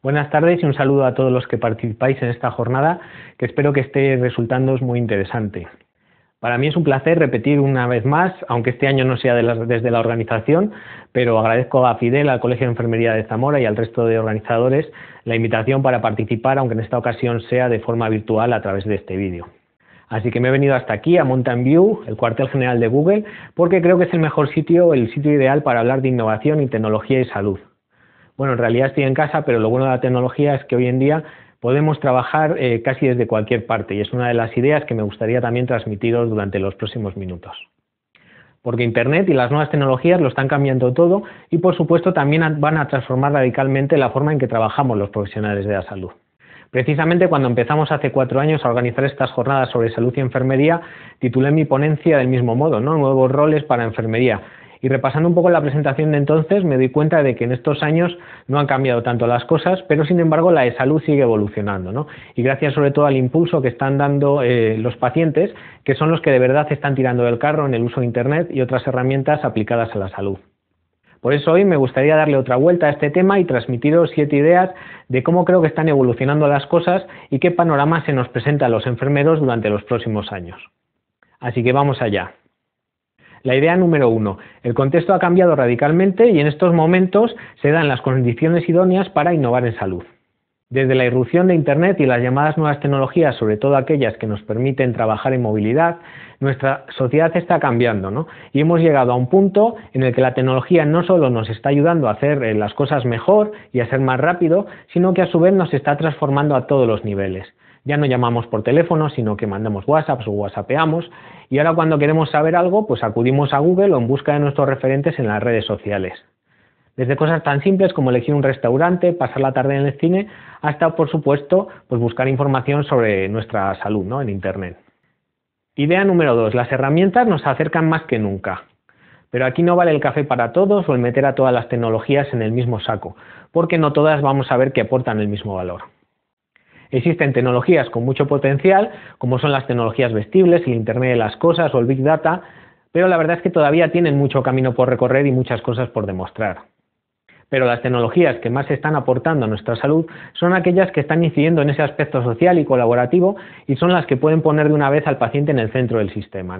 Buenas tardes y un saludo a todos los que participáis en esta jornada, que espero que esté resultando muy interesante. Para mí es un placer repetir una vez más, aunque este año no sea desde la organización, pero agradezco a Fidel, al Colegio de Enfermería de Zamora y al resto de organizadores la invitación para participar, aunque en esta ocasión sea de forma virtual a través de este vídeo. Así que me he venido hasta aquí, a Mountain View, el cuartel general de Google, porque creo que es el mejor sitio, el sitio ideal para hablar de innovación y tecnología y salud. Bueno, en realidad estoy en casa, pero lo bueno de la tecnología es que hoy en día podemos trabajar eh, casi desde cualquier parte y es una de las ideas que me gustaría también transmitiros durante los próximos minutos. Porque Internet y las nuevas tecnologías lo están cambiando todo y por supuesto también van a transformar radicalmente la forma en que trabajamos los profesionales de la salud. Precisamente cuando empezamos hace cuatro años a organizar estas jornadas sobre salud y enfermería, titulé mi ponencia del mismo modo, ¿no? Nuevos roles para enfermería, y repasando un poco la presentación de entonces, me doy cuenta de que en estos años no han cambiado tanto las cosas, pero sin embargo la de salud sigue evolucionando, ¿no? Y gracias sobre todo al impulso que están dando eh, los pacientes, que son los que de verdad están tirando del carro en el uso de Internet y otras herramientas aplicadas a la salud. Por eso hoy me gustaría darle otra vuelta a este tema y transmitiros siete ideas de cómo creo que están evolucionando las cosas y qué panorama se nos presenta a los enfermeros durante los próximos años. Así que vamos allá. La idea número uno, el contexto ha cambiado radicalmente y en estos momentos se dan las condiciones idóneas para innovar en salud. Desde la irrupción de Internet y las llamadas nuevas tecnologías, sobre todo aquellas que nos permiten trabajar en movilidad, nuestra sociedad está cambiando y hemos llegado a un punto en el que la tecnología no solo nos está ayudando a hacer eh, las cosas mejor y a ser más rápido, sino que a su vez nos está transformando a todos los niveles ya no llamamos por teléfono, sino que mandamos WhatsApps o WhatsAppeamos. Y ahora cuando queremos saber algo, pues acudimos a Google o en busca de nuestros referentes en las redes sociales. Desde cosas tan simples como elegir un restaurante, pasar la tarde en el cine, hasta, por supuesto, pues buscar información sobre nuestra salud en Internet. Idea número dos: Las herramientas nos acercan más que nunca. Pero aquí no vale el café para todos o el meter a todas las tecnologías en el mismo saco, porque no todas vamos a ver que aportan el mismo valor. Existen tecnologías con mucho potencial, como son las tecnologías vestibles, el Internet de las Cosas o el Big Data, pero la verdad es que todavía tienen mucho camino por recorrer y muchas cosas por demostrar. Pero las tecnologías que más están aportando a nuestra salud son aquellas que están incidiendo en ese aspecto social y colaborativo y son las que pueden poner de una vez al paciente en el centro del sistema.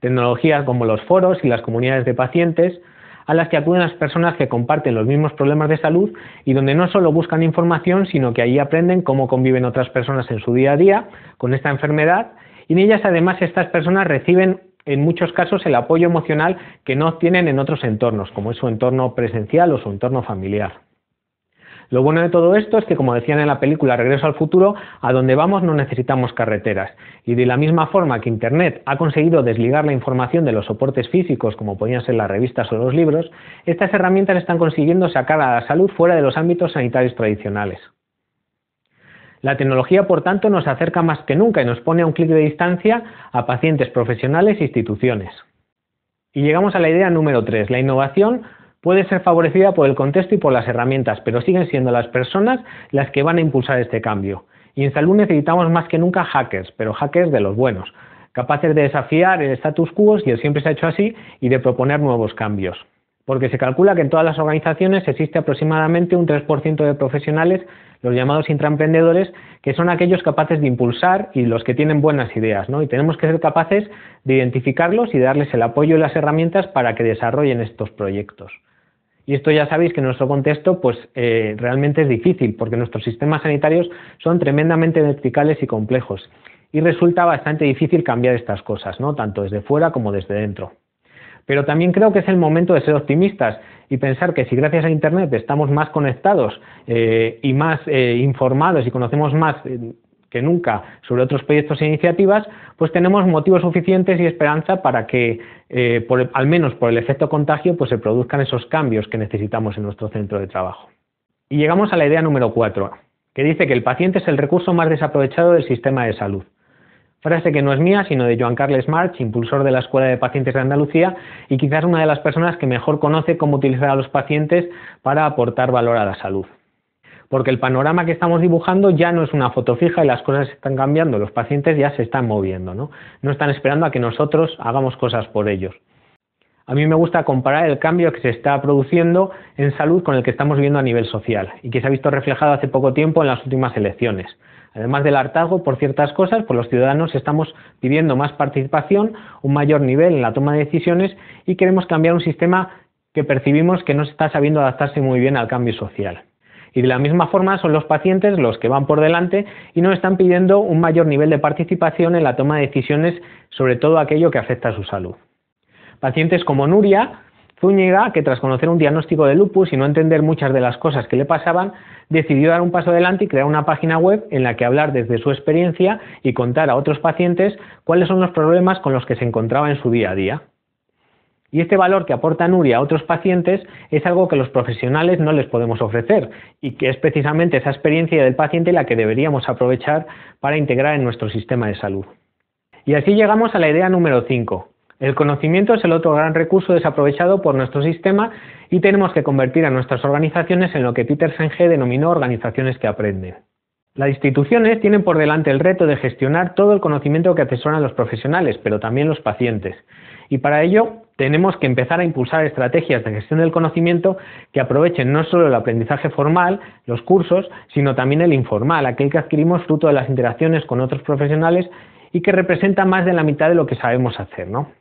Tecnologías como los foros y las comunidades de pacientes, a las que acuden las personas que comparten los mismos problemas de salud y donde no solo buscan información, sino que allí aprenden cómo conviven otras personas en su día a día con esta enfermedad y en ellas además estas personas reciben en muchos casos el apoyo emocional que no tienen en otros entornos, como es su entorno presencial o su entorno familiar. Lo bueno de todo esto es que, como decían en la película Regreso al futuro, a donde vamos no necesitamos carreteras. Y de la misma forma que Internet ha conseguido desligar la información de los soportes físicos, como podían ser las revistas o los libros, estas herramientas están consiguiendo sacar a la salud fuera de los ámbitos sanitarios tradicionales. La tecnología, por tanto, nos acerca más que nunca y nos pone a un clic de distancia a pacientes, profesionales e instituciones. Y llegamos a la idea número 3, la innovación puede ser favorecida por el contexto y por las herramientas, pero siguen siendo las personas las que van a impulsar este cambio. Y en salud necesitamos más que nunca hackers, pero hackers de los buenos, capaces de desafiar el status quo, si siempre se ha hecho así, y de proponer nuevos cambios. Porque se calcula que en todas las organizaciones existe aproximadamente un 3% de profesionales, los llamados intraemprendedores, que son aquellos capaces de impulsar y los que tienen buenas ideas. ¿no? Y tenemos que ser capaces de identificarlos y darles el apoyo y las herramientas para que desarrollen estos proyectos. Y esto ya sabéis que en nuestro contexto pues eh, realmente es difícil porque nuestros sistemas sanitarios son tremendamente verticales y complejos y resulta bastante difícil cambiar estas cosas, ¿no? tanto desde fuera como desde dentro. Pero también creo que es el momento de ser optimistas y pensar que si gracias a Internet estamos más conectados eh, y más eh, informados y conocemos más que nunca sobre otros proyectos e iniciativas, pues tenemos motivos suficientes y esperanza para que, eh, al menos por el efecto contagio, pues se produzcan esos cambios que necesitamos en nuestro centro de trabajo. Y llegamos a la idea número 4, que dice que el paciente es el recurso más desaprovechado del sistema de salud. Frase que no es mía, sino de Joan Carles March, impulsor de la Escuela de Pacientes de Andalucía y quizás una de las personas que mejor conoce cómo utilizar a los pacientes para aportar valor a la salud porque el panorama que estamos dibujando ya no es una foto fija y las cosas están cambiando, los pacientes ya se están moviendo, ¿no? No están esperando a que nosotros hagamos cosas por ellos. A mí me gusta comparar el cambio que se está produciendo en salud con el que estamos viviendo a nivel social y que se ha visto reflejado hace poco tiempo en las últimas elecciones. Además del hartazgo por ciertas cosas, por pues los ciudadanos estamos pidiendo más participación, un mayor nivel en la toma de decisiones y queremos cambiar un sistema que percibimos que no se está sabiendo adaptarse muy bien al cambio social. Y de la misma forma son los pacientes los que van por delante y nos están pidiendo un mayor nivel de participación en la toma de decisiones sobre todo aquello que afecta a su salud. Pacientes como Nuria Zúñiga, que tras conocer un diagnóstico de lupus y no entender muchas de las cosas que le pasaban, decidió dar un paso adelante y crear una página web en la que hablar desde su experiencia y contar a otros pacientes cuáles son los problemas con los que se encontraba en su día a día. Y este valor que aporta Nuria a otros pacientes es algo que los profesionales no les podemos ofrecer y que es precisamente esa experiencia del paciente la que deberíamos aprovechar para integrar en nuestro sistema de salud. Y así llegamos a la idea número 5. El conocimiento es el otro gran recurso desaprovechado por nuestro sistema y tenemos que convertir a nuestras organizaciones en lo que Peter Senge denominó organizaciones que aprenden. Las instituciones tienen por delante el reto de gestionar todo el conocimiento que atesoran los profesionales, pero también los pacientes. Y para ello tenemos que empezar a impulsar estrategias de gestión del conocimiento que aprovechen no solo el aprendizaje formal, los cursos, sino también el informal, aquel que adquirimos fruto de las interacciones con otros profesionales y que representa más de la mitad de lo que sabemos hacer. ¿no?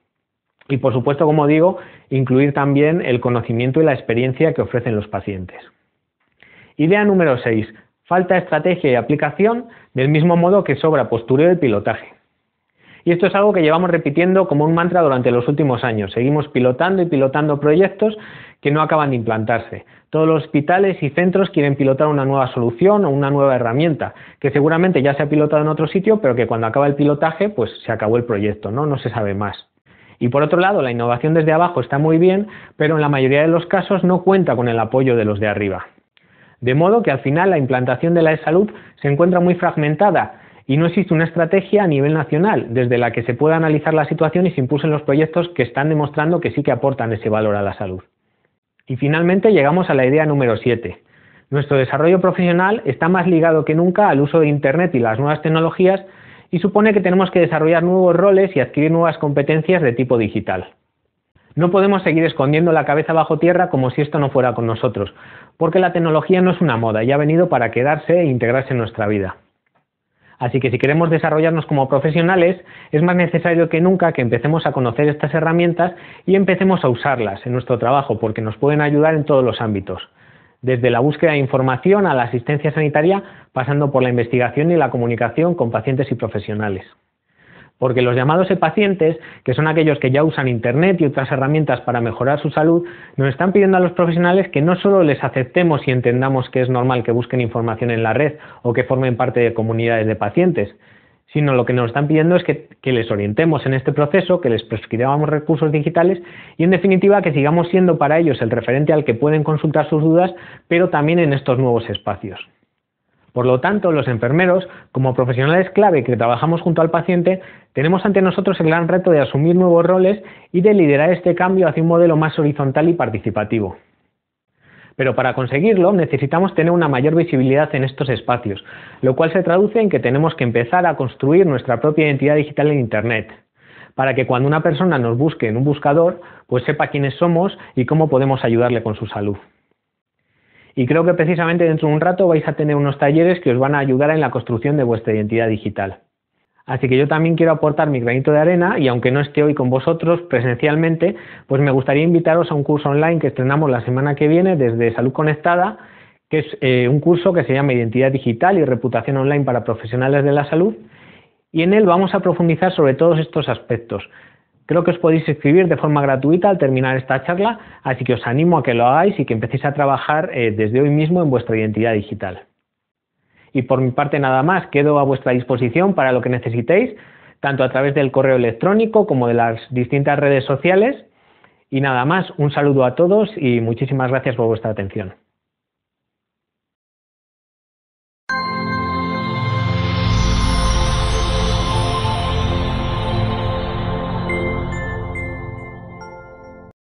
Y por supuesto, como digo, incluir también el conocimiento y la experiencia que ofrecen los pacientes. Idea número 6. Falta estrategia y aplicación del mismo modo que sobra postureo y pilotaje. Y esto es algo que llevamos repitiendo como un mantra durante los últimos años. Seguimos pilotando y pilotando proyectos que no acaban de implantarse. Todos los hospitales y centros quieren pilotar una nueva solución o una nueva herramienta, que seguramente ya se ha pilotado en otro sitio, pero que cuando acaba el pilotaje, pues se acabó el proyecto, ¿no? No se sabe más. Y por otro lado, la innovación desde abajo está muy bien, pero en la mayoría de los casos no cuenta con el apoyo de los de arriba. De modo que al final la implantación de la salud se encuentra muy fragmentada y no existe una estrategia a nivel nacional desde la que se pueda analizar la situación y se impulsen los proyectos que están demostrando que sí que aportan ese valor a la salud. Y finalmente llegamos a la idea número 7. Nuestro desarrollo profesional está más ligado que nunca al uso de Internet y las nuevas tecnologías y supone que tenemos que desarrollar nuevos roles y adquirir nuevas competencias de tipo digital. No podemos seguir escondiendo la cabeza bajo tierra como si esto no fuera con nosotros, porque la tecnología no es una moda y ha venido para quedarse e integrarse en nuestra vida. Así que si queremos desarrollarnos como profesionales, es más necesario que nunca que empecemos a conocer estas herramientas y empecemos a usarlas en nuestro trabajo, porque nos pueden ayudar en todos los ámbitos, desde la búsqueda de información a la asistencia sanitaria, pasando por la investigación y la comunicación con pacientes y profesionales porque los llamados e-pacientes, que son aquellos que ya usan Internet y otras herramientas para mejorar su salud, nos están pidiendo a los profesionales que no solo les aceptemos y entendamos que es normal que busquen información en la red o que formen parte de comunidades de pacientes, sino lo que nos están pidiendo es que, que, les orientemos en este proceso, que les prescribamos recursos digitales y en definitiva que sigamos siendo para ellos el referente al que pueden consultar sus dudas, pero también en estos nuevos espacios. Por lo tanto, los enfermeros, como profesionales clave que trabajamos junto al paciente, tenemos ante nosotros el gran reto de asumir nuevos roles y de liderar este cambio hacia un modelo más horizontal y participativo. Pero para conseguirlo necesitamos tener una mayor visibilidad en estos espacios, lo cual se traduce en que tenemos que empezar a construir nuestra propia identidad digital en Internet, para que cuando una persona nos busque en un buscador, pues sepa quiénes somos y cómo podemos ayudarle con su salud. Y creo que precisamente dentro de un rato vais a tener unos talleres que os van a ayudar en la construcción de vuestra identidad digital. Así que yo también quiero aportar mi granito de arena y aunque no esté hoy con vosotros presencialmente, pues me gustaría invitaros a un curso online que estrenamos la semana que viene desde Salud Conectada, que es eh, un curso que se llama Identidad Digital y Reputación Online para Profesionales de la Salud. Y en él vamos a profundizar sobre todos estos aspectos, Creo que os podéis escribir de forma gratuita al terminar esta charla, así que os animo a que lo hagáis y que empecéis a trabajar eh, desde hoy mismo en vuestra identidad digital. Y por mi parte nada más, quedo a vuestra disposición para lo que necesitéis, tanto a través del correo electrónico como de las distintas redes sociales. Y nada más, un saludo a todos y muchísimas gracias por vuestra atención.